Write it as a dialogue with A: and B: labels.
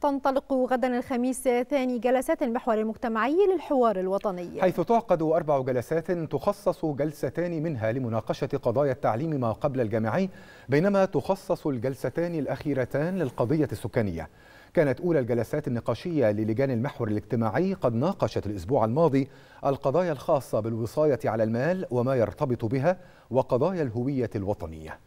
A: تنطلق غدا الخميس ثاني جلسات المحور المجتمعي للحوار الوطني حيث
B: تعقد أربع جلسات تخصص جلستان منها لمناقشة قضايا التعليم ما قبل الجامعي بينما تخصص الجلستان الأخيرتان للقضية السكانية كانت أولى الجلسات النقاشية للجان المحور الاجتماعي قد ناقشت الأسبوع الماضي القضايا الخاصة بالوصاية على المال وما يرتبط بها وقضايا الهوية الوطنية